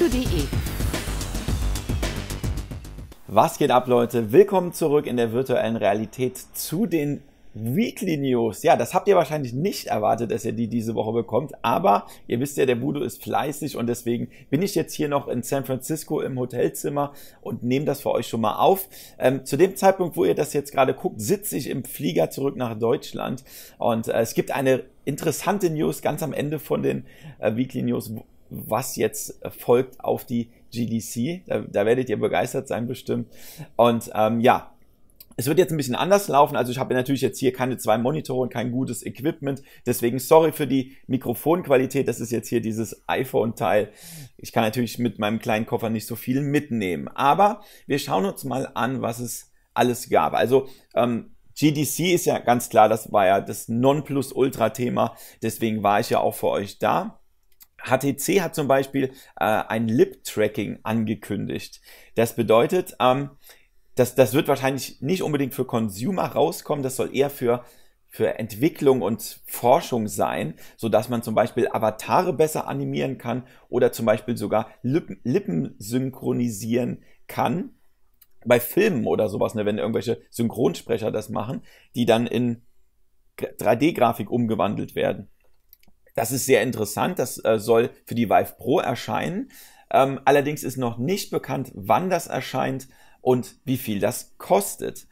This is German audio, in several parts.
judo.de. Was geht ab, Leute? Willkommen zurück in der virtuellen Realität zu den Weekly News. Ja, das habt ihr wahrscheinlich nicht erwartet, dass ihr die diese Woche bekommt, aber ihr wisst ja, der Budo ist fleißig und deswegen bin ich jetzt hier noch in San Francisco im Hotelzimmer und nehme das für euch schon mal auf. Ähm, zu dem Zeitpunkt, wo ihr das jetzt gerade guckt, sitze ich im Flieger zurück nach Deutschland und äh, es gibt eine interessante News ganz am Ende von den äh, Weekly News, was jetzt äh, folgt auf die GDC. Da, da werdet ihr begeistert sein bestimmt. Und ähm, ja, es wird jetzt ein bisschen anders laufen. Also ich habe natürlich jetzt hier keine zwei Monitore und kein gutes Equipment. Deswegen sorry für die Mikrofonqualität. Das ist jetzt hier dieses iPhone-Teil. Ich kann natürlich mit meinem kleinen Koffer nicht so viel mitnehmen. Aber wir schauen uns mal an, was es alles gab. Also ähm, GDC ist ja ganz klar, das war ja das nonplus ultra thema Deswegen war ich ja auch für euch da. HTC hat zum Beispiel äh, ein Lip-Tracking angekündigt. Das bedeutet, ähm, das, das wird wahrscheinlich nicht unbedingt für Consumer rauskommen, das soll eher für, für Entwicklung und Forschung sein, sodass man zum Beispiel Avatare besser animieren kann oder zum Beispiel sogar Lippen, Lippen synchronisieren kann. Bei Filmen oder sowas, ne, wenn irgendwelche Synchronsprecher das machen, die dann in 3D-Grafik umgewandelt werden. Das ist sehr interessant. Das äh, soll für die Vive Pro erscheinen. Ähm, allerdings ist noch nicht bekannt, wann das erscheint und wie viel das kostet.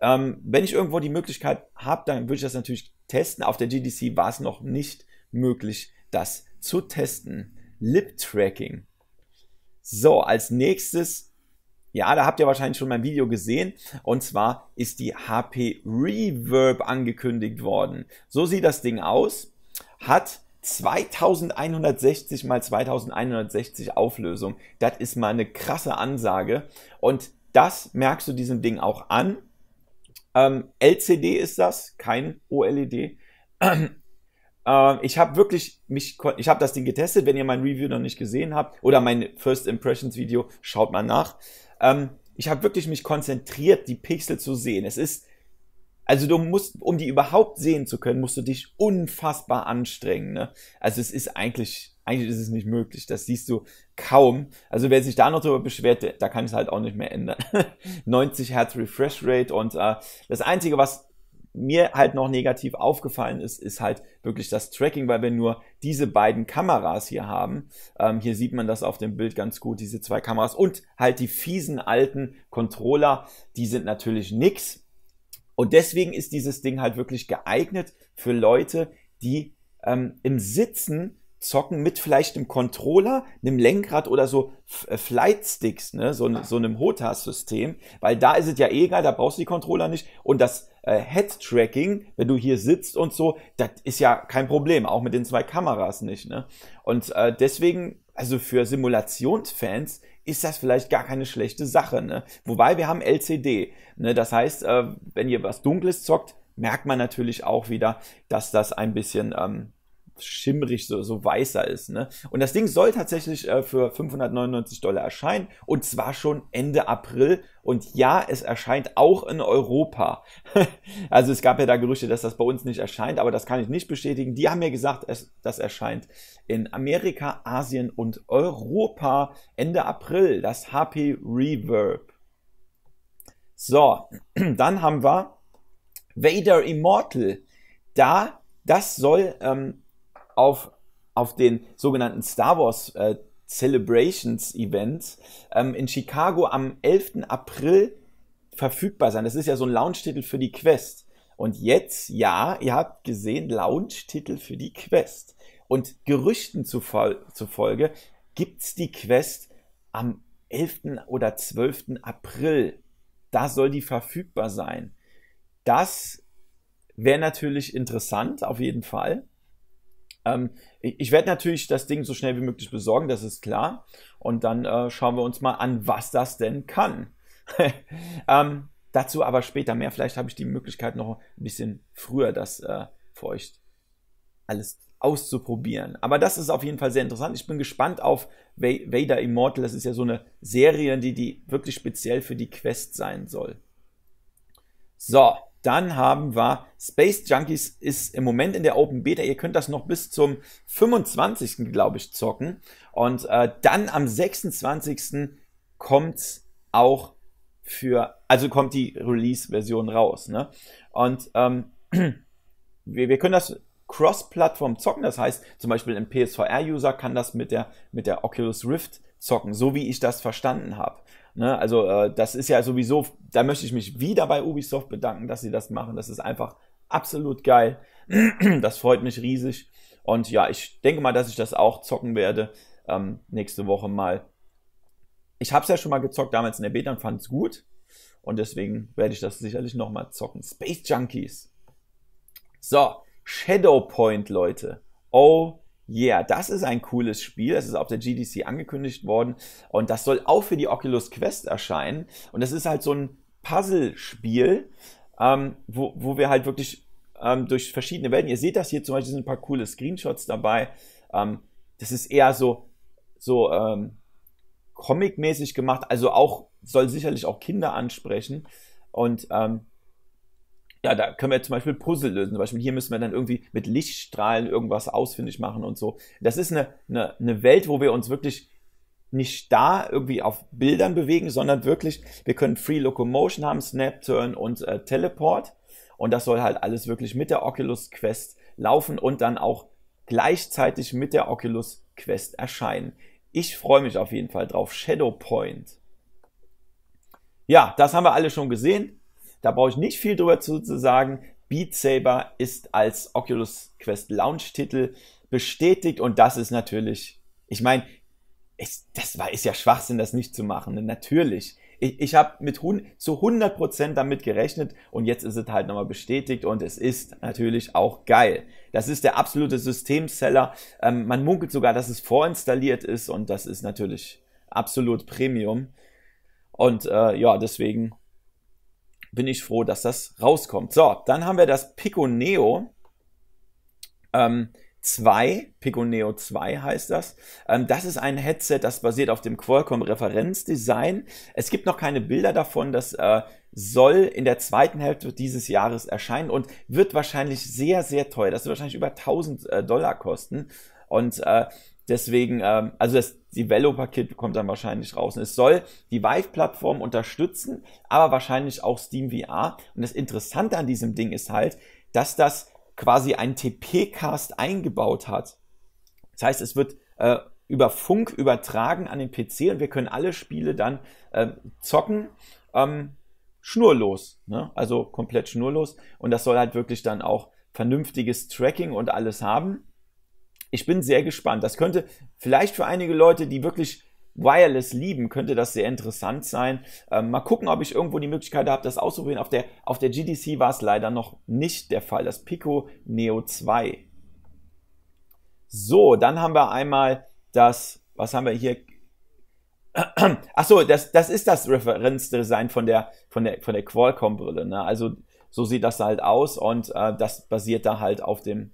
Ähm, wenn ich irgendwo die Möglichkeit habe, dann würde ich das natürlich testen. Auf der GDC war es noch nicht möglich, das zu testen. Lip-Tracking. So, als nächstes, ja, da habt ihr wahrscheinlich schon mein Video gesehen, und zwar ist die HP Reverb angekündigt worden. So sieht das Ding aus hat 2160 mal 2160 Auflösung. Das ist mal eine krasse Ansage. Und das merkst du diesem Ding auch an. Ähm, LCD ist das, kein OLED. E ähm, ich habe wirklich mich, ich habe das Ding getestet. Wenn ihr mein Review noch nicht gesehen habt oder mein First Impressions Video, schaut mal nach. Ähm, ich habe wirklich mich konzentriert, die Pixel zu sehen. Es ist also du musst, um die überhaupt sehen zu können, musst du dich unfassbar anstrengen. Ne? Also es ist eigentlich, eigentlich ist es nicht möglich. Das siehst du kaum. Also wer sich da noch drüber beschwert, da kann ich es halt auch nicht mehr ändern. 90 Hertz Refresh Rate und äh, das Einzige, was mir halt noch negativ aufgefallen ist, ist halt wirklich das Tracking, weil wir nur diese beiden Kameras hier haben. Ähm, hier sieht man das auf dem Bild ganz gut, diese zwei Kameras und halt die fiesen alten Controller, die sind natürlich nix. Und deswegen ist dieses Ding halt wirklich geeignet für Leute, die ähm, im Sitzen zocken mit vielleicht einem Controller, einem Lenkrad oder so äh, Flightsticks, ne? so, so einem HOTAS-System, weil da ist es ja eh egal, da brauchst du die Controller nicht und das äh, Head-Tracking, wenn du hier sitzt und so, das ist ja kein Problem, auch mit den zwei Kameras nicht. Ne? Und äh, deswegen, also für Simulationsfans ist das vielleicht gar keine schlechte Sache. Ne? Wobei wir haben LCD. Ne? Das heißt, äh, wenn ihr was Dunkles zockt, merkt man natürlich auch wieder, dass das ein bisschen ähm, schimmrig, so, so weißer ist. Ne? Und das Ding soll tatsächlich äh, für 599 Dollar erscheinen und zwar schon Ende April. Und ja, es erscheint auch in Europa. also es gab ja da Gerüchte, dass das bei uns nicht erscheint, aber das kann ich nicht bestätigen. Die haben mir ja gesagt, es, das erscheint in Amerika, Asien und Europa Ende April. Das HP Reverb. So, dann haben wir Vader Immortal. Da das soll ähm, auf, auf den sogenannten Star Wars äh, Celebrations Event ähm, in Chicago am 11. April verfügbar sein. Das ist ja so ein Launch-Titel für die Quest. Und jetzt, ja, ihr habt gesehen, Launch-Titel für die Quest. Und Gerüchten zufolge gibt es die Quest am 11. oder 12. April. Da soll die verfügbar sein. Das wäre natürlich interessant, auf jeden Fall. Ähm, ich werde natürlich das Ding so schnell wie möglich besorgen, das ist klar. Und dann äh, schauen wir uns mal an, was das denn kann. ähm, dazu aber später mehr. Vielleicht habe ich die Möglichkeit, noch ein bisschen früher das äh, für euch alles auszuprobieren. Aber das ist auf jeden Fall sehr interessant. Ich bin gespannt auf Vader Immortal. Das ist ja so eine Serie, die, die wirklich speziell für die Quest sein soll. So, dann haben wir Space Junkies ist im Moment in der Open Beta. Ihr könnt das noch bis zum 25. glaube ich zocken. Und äh, dann am 26. kommt's auch für, also kommt die Release-Version raus. Ne? Und ähm, wir, wir können das Cross-Plattform zocken. Das heißt, zum Beispiel ein PSVR-User kann das mit der, mit der Oculus Rift zocken, so wie ich das verstanden habe. Ne? Also äh, das ist ja sowieso, da möchte ich mich wieder bei Ubisoft bedanken, dass sie das machen. Das ist einfach absolut geil. Das freut mich riesig. Und ja, ich denke mal, dass ich das auch zocken werde ähm, nächste Woche mal. Ich habe es ja schon mal gezockt damals in der Beta und fand es gut. Und deswegen werde ich das sicherlich nochmal zocken. Space Junkies. So, Shadowpoint, Leute. Oh Yeah, das ist ein cooles Spiel. Das ist auf der GDC angekündigt worden und das soll auch für die Oculus Quest erscheinen. Und das ist halt so ein Puzzle-Spiel, ähm, wo, wo wir halt wirklich ähm, durch verschiedene Welten, ihr seht das hier zum Beispiel, sind ein paar coole Screenshots dabei. Ähm, das ist eher so, so ähm, comic-mäßig gemacht, also auch, soll sicherlich auch Kinder ansprechen. Und ähm, ja, da können wir zum Beispiel Puzzle lösen. Zum Beispiel hier müssen wir dann irgendwie mit Lichtstrahlen irgendwas ausfindig machen und so. Das ist eine, eine, eine Welt, wo wir uns wirklich nicht da irgendwie auf Bildern bewegen, sondern wirklich, wir können Free Locomotion haben, Snap Turn und äh, Teleport. Und das soll halt alles wirklich mit der Oculus Quest laufen und dann auch gleichzeitig mit der Oculus Quest erscheinen. Ich freue mich auf jeden Fall drauf. Shadow Point. Ja, das haben wir alle schon gesehen. Da brauche ich nicht viel drüber zu, zu sagen. Beat Saber ist als Oculus Quest Launch Titel bestätigt und das ist natürlich, ich meine, das war, ist ja Schwachsinn, das nicht zu machen. Ne? Natürlich. Ich, ich habe mit hun, zu 100% damit gerechnet und jetzt ist es halt nochmal bestätigt und es ist natürlich auch geil. Das ist der absolute Systemseller. Ähm, man munkelt sogar, dass es vorinstalliert ist und das ist natürlich absolut Premium. Und äh, ja, deswegen bin ich froh, dass das rauskommt. So, dann haben wir das Pico Neo ähm, 2, Pico Neo 2 heißt das. Ähm, das ist ein Headset, das basiert auf dem Qualcomm Referenzdesign. Es gibt noch keine Bilder davon, das äh, soll in der zweiten Hälfte dieses Jahres erscheinen und wird wahrscheinlich sehr, sehr teuer. Das wird wahrscheinlich über 1000 äh, Dollar kosten. Und äh, Deswegen, ähm, also das Developer-Kit kommt dann wahrscheinlich raus. Und es soll die Vive-Plattform unterstützen, aber wahrscheinlich auch Steam VR. Und das Interessante an diesem Ding ist halt, dass das quasi ein TP-Cast eingebaut hat. Das heißt, es wird äh, über Funk übertragen an den PC und wir können alle Spiele dann äh, zocken. Ähm, schnurlos, ne? also komplett schnurlos. Und das soll halt wirklich dann auch vernünftiges Tracking und alles haben. Ich bin sehr gespannt. Das könnte vielleicht für einige Leute, die wirklich Wireless lieben, könnte das sehr interessant sein. Ähm, mal gucken, ob ich irgendwo die Möglichkeit habe, das auszuprobieren. Auf der, auf der GDC war es leider noch nicht der Fall. Das Pico Neo 2. So, dann haben wir einmal das, was haben wir hier? Ach so, das, das ist das Referenzdesign von der, von der, von der Qualcomm-Brille. Ne? Also so sieht das halt aus und äh, das basiert da halt auf dem,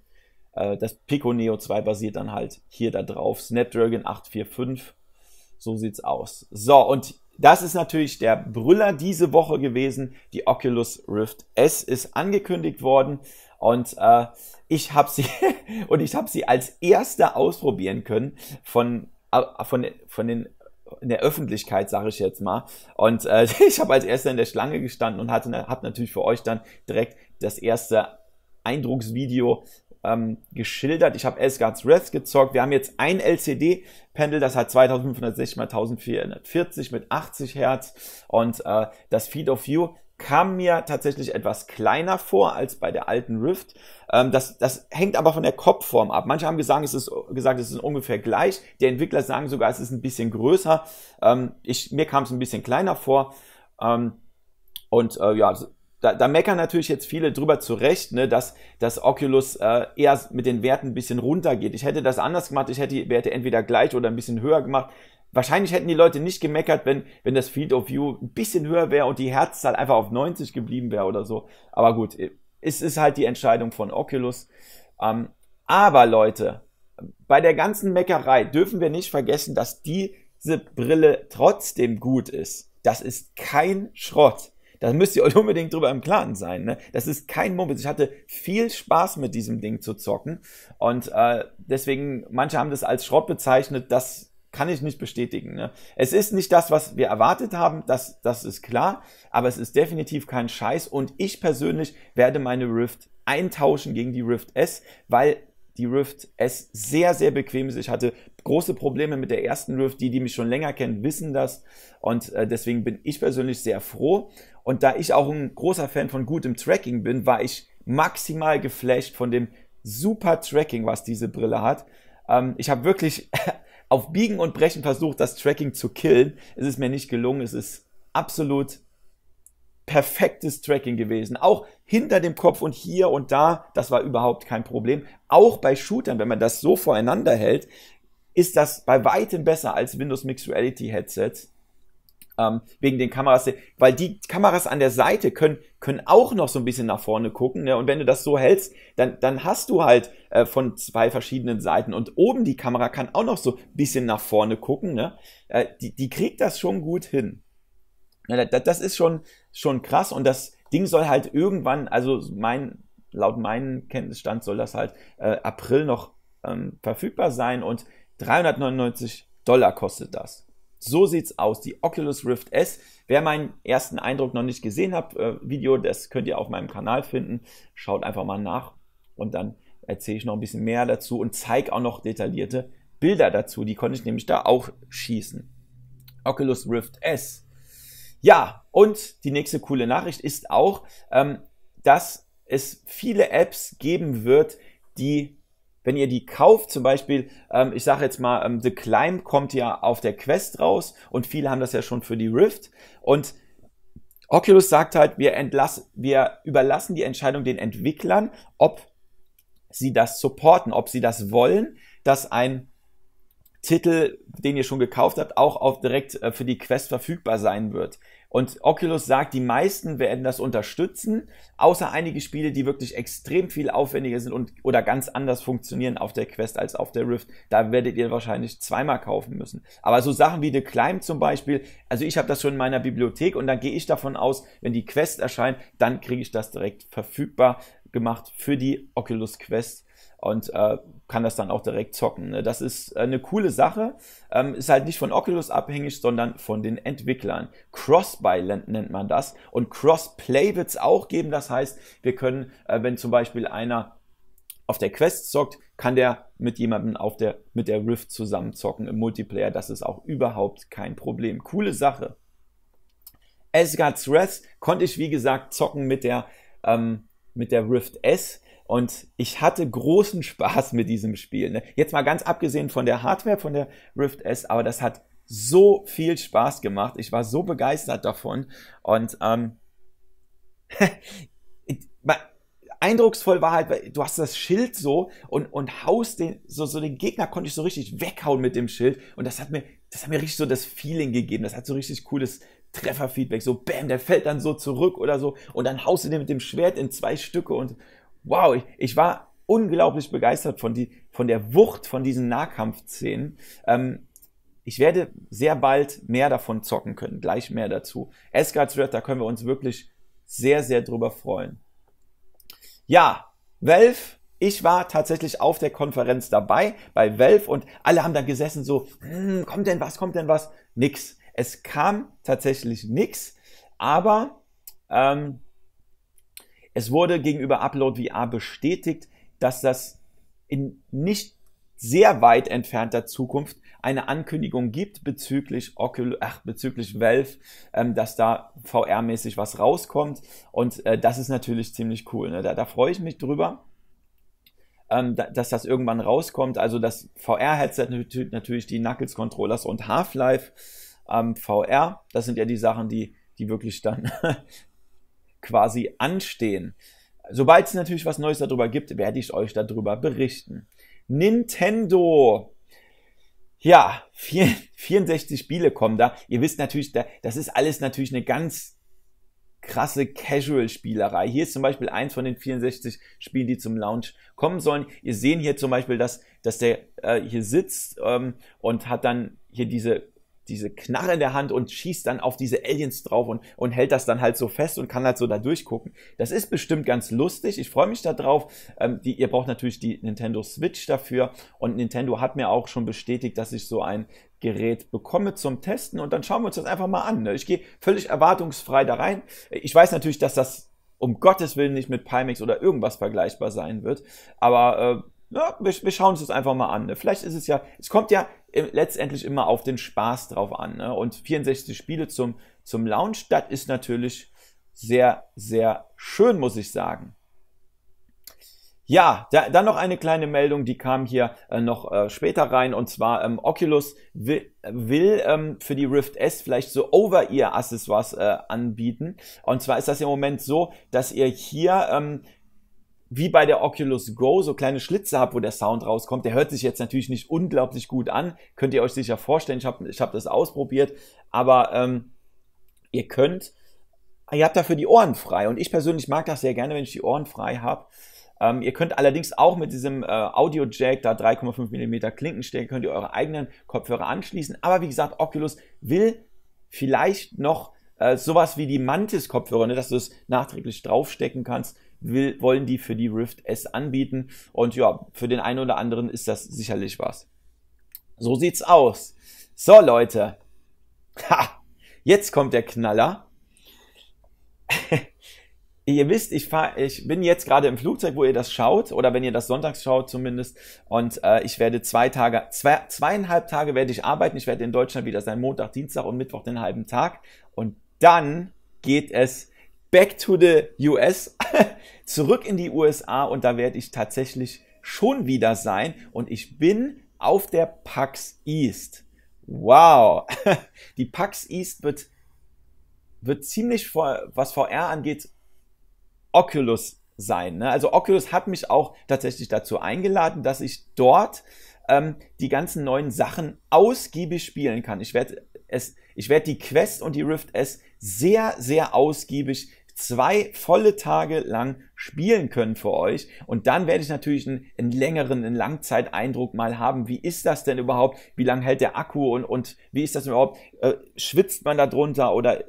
äh, das Pico Neo 2 basiert dann halt hier da drauf. Snapdragon 845. So sieht's aus. So, und das ist natürlich der Brüller diese Woche gewesen. Die Oculus Rift S ist angekündigt worden und äh, ich habe sie und ich habe sie als erster ausprobieren können von äh, von von den in der Öffentlichkeit, sage ich jetzt mal. Und äh, ich habe als erster in der Schlange gestanden und hatte habe natürlich für euch dann direkt das erste Eindrucksvideo ähm, geschildert. Ich habe Asgard's Wrath gezockt. Wir haben jetzt ein LCD-Pendel, das hat 2560 x 1440 mit 80 Hertz und äh, das Feed of View kam mir tatsächlich etwas kleiner vor als bei der alten Rift. Ähm, das, das hängt aber von der Kopfform ab. Manche haben gesagt, es ist, gesagt, es ist ungefähr gleich. Die Entwickler sagen sogar, es ist ein bisschen größer. Ähm, ich, mir kam es ein bisschen kleiner vor. Ähm, und äh, ja, da, da meckern natürlich jetzt viele drüber zurecht, ne, dass, dass Oculus äh, eher mit den Werten ein bisschen runtergeht. Ich hätte das anders gemacht, ich hätte die Werte entweder gleich oder ein bisschen höher gemacht. Wahrscheinlich hätten die Leute nicht gemeckert, wenn, wenn das Field of View ein bisschen höher wäre und die Herzzahl einfach auf 90 geblieben wäre oder so. Aber gut, äh, es ist halt die Entscheidung von Oculus. Ähm, aber Leute, bei der ganzen Meckerei dürfen wir nicht vergessen, dass diese Brille trotzdem gut ist. Das ist kein Schrott. Da müsst ihr euch unbedingt drüber im Klaren sein. Ne? Das ist kein Mumpitz. Ich hatte viel Spaß mit diesem Ding zu zocken. Und äh, deswegen, manche haben das als Schrott bezeichnet, das kann ich nicht bestätigen. Ne? Es ist nicht das, was wir erwartet haben, das, das ist klar, aber es ist definitiv kein Scheiß. Und ich persönlich werde meine Rift eintauschen gegen die Rift S, weil die Rift S sehr, sehr bequem ist. Ich hatte große Probleme mit der ersten Rift. Die, die mich schon länger kennen, wissen das. Und äh, deswegen bin ich persönlich sehr froh. Und da ich auch ein großer Fan von gutem Tracking bin, war ich maximal geflasht von dem super Tracking, was diese Brille hat. Ähm, ich habe wirklich auf Biegen und Brechen versucht, das Tracking zu killen. Es ist mir nicht gelungen. Es ist absolut perfektes Tracking gewesen. Auch hinter dem Kopf und hier und da, das war überhaupt kein Problem. Auch bei Shootern, wenn man das so voreinander hält, ist das bei weitem besser als Windows Mixed Reality Headsets ähm, wegen den Kameras, weil die Kameras an der Seite können, können auch noch so ein bisschen nach vorne gucken. Ne? Und wenn du das so hältst, dann, dann hast du halt äh, von zwei verschiedenen Seiten. Und oben die Kamera kann auch noch so ein bisschen nach vorne gucken. Ne? Äh, die, die kriegt das schon gut hin. Ja, ne, das, das ist schon, schon krass. Und das Ding soll halt irgendwann, also mein, laut meinem Kenntnisstand soll das halt äh, April noch ähm, verfügbar sein und 399 Dollar kostet das. So sieht's aus, die Oculus Rift S. Wer meinen ersten Eindruck noch nicht gesehen hat, äh, Video, das könnt ihr auf meinem Kanal finden. Schaut einfach mal nach und dann erzähle ich noch ein bisschen mehr dazu und zeige auch noch detaillierte Bilder dazu. Die konnte ich nämlich da auch schießen. Oculus Rift S. Ja, und die nächste coole Nachricht ist auch, ähm, dass es viele Apps geben wird, die wenn ihr die kauft, zum Beispiel, ähm, ich sage jetzt mal, ähm, The Climb kommt ja auf der Quest raus und viele haben das ja schon für die Rift. Und Oculus sagt halt, wir, wir überlassen die Entscheidung den Entwicklern, ob sie das supporten, ob sie das wollen, dass ein Titel, den ihr schon gekauft habt, auch auf direkt äh, für die Quest verfügbar sein wird. Und Oculus sagt, die meisten werden das unterstützen, außer einige Spiele, die wirklich extrem viel aufwendiger sind und oder ganz anders funktionieren auf der Quest als auf der Rift. Da werdet ihr wahrscheinlich zweimal kaufen müssen. Aber so Sachen wie The Climb zum Beispiel, also ich habe das schon in meiner Bibliothek und dann gehe ich davon aus, wenn die Quest erscheint, dann kriege ich das direkt verfügbar gemacht für die Oculus Quest und äh, kann das dann auch direkt zocken. Ne? Das ist äh, eine coole Sache, ähm, ist halt nicht von Oculus abhängig, sondern von den Entwicklern. Crossbuy nennt man das und Crossplay wird es auch geben, das heißt, wir können, äh, wenn zum Beispiel einer auf der Quest zockt, kann der mit jemandem auf der, mit der Rift zusammen zocken im Multiplayer. Das ist auch überhaupt kein Problem. Coole Sache. Asgard's Wrath konnte ich, wie gesagt, zocken mit der, ähm, mit der Rift S und ich hatte großen Spaß mit diesem Spiel. Ne? Jetzt mal ganz abgesehen von der Hardware, von der Rift S, aber das hat so viel Spaß gemacht. Ich war so begeistert davon. Und ähm, eindrucksvoll war halt, du hast das Schild so und, und haust den, so, so den Gegner konnte ich so richtig weghauen mit dem Schild. Und das hat mir, das hat mir richtig so das Feeling gegeben. Das hat so richtig cooles Trefferfeedback. So, bam, der fällt dann so zurück oder so. Und dann haust du den mit dem Schwert in zwei Stücke und, wow, ich, ich war unglaublich begeistert von, die, von der Wucht von diesen Nahkampfszenen. Ähm, ich werde sehr bald mehr davon zocken können, gleich mehr dazu. Asgard's Red, da können wir uns wirklich sehr, sehr drüber freuen. Ja, Valve, ich war tatsächlich auf der Konferenz dabei, bei Valve und alle haben da gesessen so, hm, kommt denn was, kommt denn was? Nix. Es kam tatsächlich nix, aber ähm, es wurde gegenüber Upload VR bestätigt, dass das in nicht sehr weit entfernter Zukunft eine Ankündigung gibt bezüglich Oculus, ach, bezüglich Valve, ähm, dass da VR-mäßig was rauskommt. Und äh, das ist natürlich ziemlich cool. Ne? Da, da freue ich mich drüber, ähm, da, dass das irgendwann rauskommt. Also das VR-Headset natürlich die Knuckles-Controllers und Half-Life ähm, VR. Das sind ja die Sachen, die, die wirklich dann quasi anstehen. Sobald es natürlich was Neues darüber gibt, werde ich euch darüber berichten. Nintendo. Ja, 64 Spiele kommen da. Ihr wisst natürlich, das ist alles natürlich eine ganz krasse Casual-Spielerei. Hier ist zum Beispiel eins von den 64 Spielen, die zum Launch kommen sollen. Ihr seht hier zum Beispiel, dass, dass der äh, hier sitzt ähm, und hat dann hier diese diese Knarre in der Hand und schießt dann auf diese Aliens drauf und, und hält das dann halt so fest und kann halt so da durchgucken. Das ist bestimmt ganz lustig. Ich freue mich da Ähm, ihr braucht natürlich die Nintendo Switch dafür. Und Nintendo hat mir auch schon bestätigt, dass ich so ein Gerät bekomme zum Testen. Und dann schauen wir uns das einfach mal an. Ne? Ich gehe völlig erwartungsfrei da rein. Ich weiß natürlich, dass das um Gottes Willen nicht mit Pimax oder irgendwas vergleichbar sein wird. Aber äh, ja, wir, wir, schauen uns das einfach mal an. Ne? Vielleicht ist es ja, es kommt ja äh, letztendlich immer auf den Spaß drauf an. Ne? Und 64 Spiele zum, zum Lounge, das ist natürlich sehr, sehr schön, muss ich sagen. Ja, da, dann noch eine kleine Meldung, die kam hier äh, noch äh, später rein, und zwar ähm, Oculus will, will ähm, für die Rift S vielleicht so Over-Ear-Accessoires äh, anbieten. Und zwar ist das im Moment so, dass ihr hier ähm, wie bei der Oculus Go so kleine Schlitze habe, wo der Sound rauskommt. Der hört sich jetzt natürlich nicht unglaublich gut an, könnt ihr euch sicher vorstellen. Ich habe ich hab das ausprobiert, aber ähm, ihr könnt, ihr habt dafür die Ohren frei und ich persönlich mag das sehr gerne, wenn ich die Ohren frei habe. Ähm, ihr könnt allerdings auch mit diesem äh, Audio-Jack, da 3,5 mm Klinkenstecker, könnt ihr eure eigenen Kopfhörer anschließen. Aber wie gesagt, Oculus will vielleicht noch äh, sowas wie die Mantis-Kopfhörer, ne, dass du es nachträglich draufstecken kannst will, wollen die für die Rift S anbieten. Und ja, für den einen oder anderen ist das sicherlich was. So sieht's aus. So, Leute. Ha! Jetzt kommt der Knaller. ihr wisst, ich, fahr, ich bin jetzt gerade im Flugzeug, wo ihr das schaut, oder wenn ihr das sonntags schaut zumindest. Und äh, ich werde zwei Tage, zwei, zweieinhalb Tage werde ich arbeiten. Ich werde in Deutschland wieder sein, Montag, Dienstag und Mittwoch den halben Tag. Und dann geht es back to the US zurück in die USA und da werde ich tatsächlich schon wieder sein und ich bin auf der PAX East. Wow! Die PAX East wird, wird ziemlich, was VR angeht, Oculus sein. Ne? Also Oculus hat mich auch tatsächlich dazu eingeladen, dass ich dort ähm, die ganzen neuen Sachen ausgiebig spielen kann. Ich werde es, ich werde die Quest und die Rift S sehr, sehr ausgiebig zwei volle Tage lang spielen können für euch. Und dann werde ich natürlich einen, einen längeren, einen Langzeiteindruck mal haben. Wie ist das denn überhaupt? Wie lange hält der Akku und, und wie ist das überhaupt? Äh, schwitzt man da drunter oder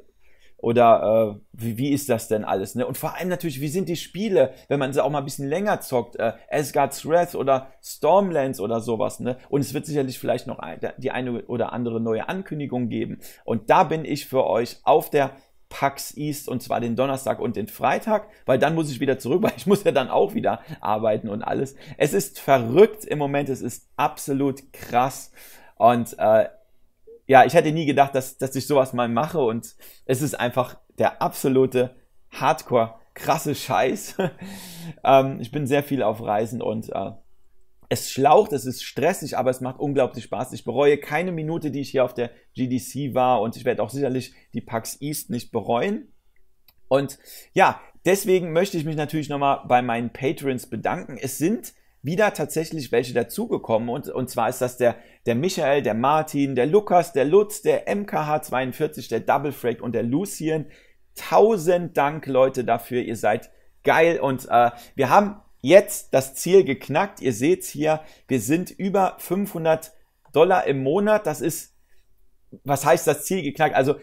oder äh, wie, wie ist das denn alles? Ne? Und vor allem natürlich, wie sind die Spiele, wenn man sie auch mal ein bisschen länger zockt, äh, Asgard's Wrath oder Stormlands oder sowas. Ne? Und es wird sicherlich vielleicht noch ein, die eine oder andere neue Ankündigung geben. Und da bin ich für euch auf der PAX East und zwar den Donnerstag und den Freitag, weil dann muss ich wieder zurück, weil ich muss ja dann auch wieder arbeiten und alles. Es ist verrückt im Moment, es ist absolut krass und äh, ja, ich hätte nie gedacht, dass, dass ich sowas mal mache und es ist einfach der absolute Hardcore krasse Scheiß. ähm, ich bin sehr viel auf Reisen und äh, es schlaucht, es ist stressig, aber es macht unglaublich Spaß. Ich bereue keine Minute, die ich hier auf der GDC war und ich werde auch sicherlich die PAX East nicht bereuen. Und ja, deswegen möchte ich mich natürlich nochmal bei meinen Patrons bedanken. Es sind wieder tatsächlich welche dazugekommen und, und zwar ist das der, der Michael, der Martin, der Lukas, der Lutz, der MKH42, der Double Frag und der Lucien. Tausend Dank, Leute, dafür. Ihr seid geil und äh, wir haben jetzt das Ziel geknackt. Ihr seht hier, wir sind über 500 Dollar im Monat. Das ist, was heißt das Ziel geknackt? Also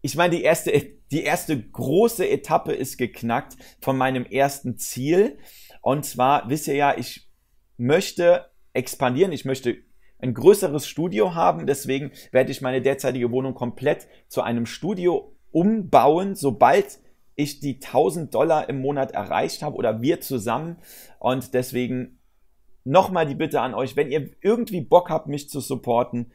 ich meine, die erste, die erste große Etappe ist geknackt von meinem ersten Ziel. Und zwar wisst ihr ja, ich möchte expandieren, ich möchte ein größeres Studio haben. Deswegen werde ich meine derzeitige Wohnung komplett zu einem Studio umbauen, sobald ich die 1000 Dollar im Monat erreicht habe oder wir zusammen. Und deswegen nochmal die Bitte an euch, wenn ihr irgendwie Bock habt, mich zu supporten,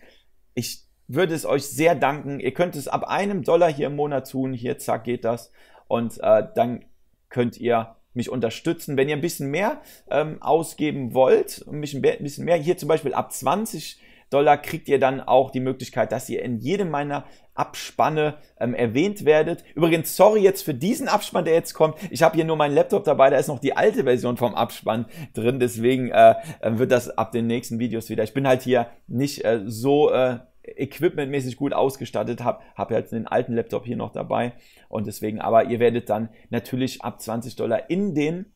ich würde es euch sehr danken. Ihr könnt es ab einem Dollar hier im Monat tun. Hier, zack, geht das. Und äh, dann könnt ihr mich unterstützen. Wenn ihr ein bisschen mehr ähm, ausgeben wollt, mich ein bisschen mehr, hier zum Beispiel ab 20 Dollar, Dollar kriegt ihr dann auch die Möglichkeit, dass ihr in jedem meiner Abspanne ähm, erwähnt werdet. Übrigens, sorry jetzt für diesen Abspann, der jetzt kommt. Ich habe hier nur meinen Laptop dabei, da ist noch die alte Version vom Abspann drin, deswegen äh, äh wird das ab den nächsten Videos wieder. Ich bin halt hier nicht äh, so äh, equipmentmäßig gut ausgestattet habe, habe jetzt den alten Laptop hier noch dabei und deswegen, aber ihr werdet dann natürlich ab 20 Dollar in den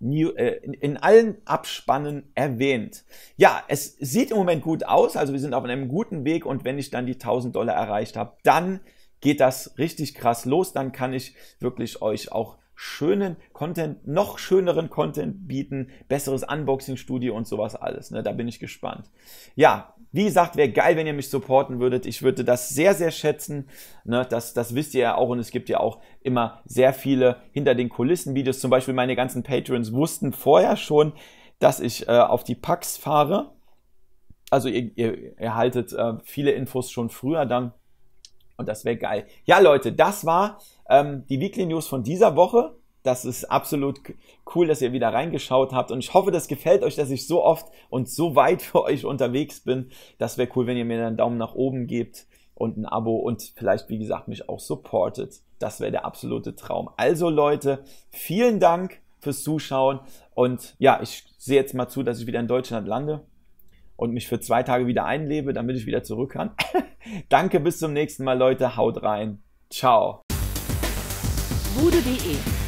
äh, in allen Abspannen erwähnt. Ja, es sieht im Moment gut aus, also wir sind auf einem guten Weg und wenn ich dann die 1000 Dollar erreicht habe, dann geht das richtig krass los, dann kann ich wirklich euch auch schönen Content, noch schöneren Content bieten, besseres Unboxing-Studio und sowas alles. Ne? Da bin ich gespannt. Ja, wie gesagt, wäre geil, wenn ihr mich supporten würdet. Ich würde das sehr, sehr schätzen. Ne, das, das wisst ihr ja auch und es gibt ja auch immer sehr viele hinter den Kulissen Videos. Zum Beispiel meine ganzen Patrons wussten vorher schon, dass ich äh, auf die Packs fahre. Also ihr, ihr erhaltet äh, viele Infos schon früher dann und das wäre geil. Ja Leute, das war ähm, die Weekly News von dieser Woche. Das ist absolut cool, dass ihr wieder reingeschaut habt. Und ich hoffe, das gefällt euch, dass ich so oft und so weit für euch unterwegs bin. Das wäre cool, wenn ihr mir einen Daumen nach oben gebt und ein Abo und vielleicht, wie gesagt, mich auch supportet. Das wäre der absolute Traum. Also Leute, vielen Dank fürs Zuschauen. Und ja, ich sehe jetzt mal zu, dass ich wieder in Deutschland lande und mich für zwei Tage wieder einlebe, damit ich wieder zurück kann. Danke, bis zum nächsten Mal, Leute. Haut rein. Ciao. Bude.de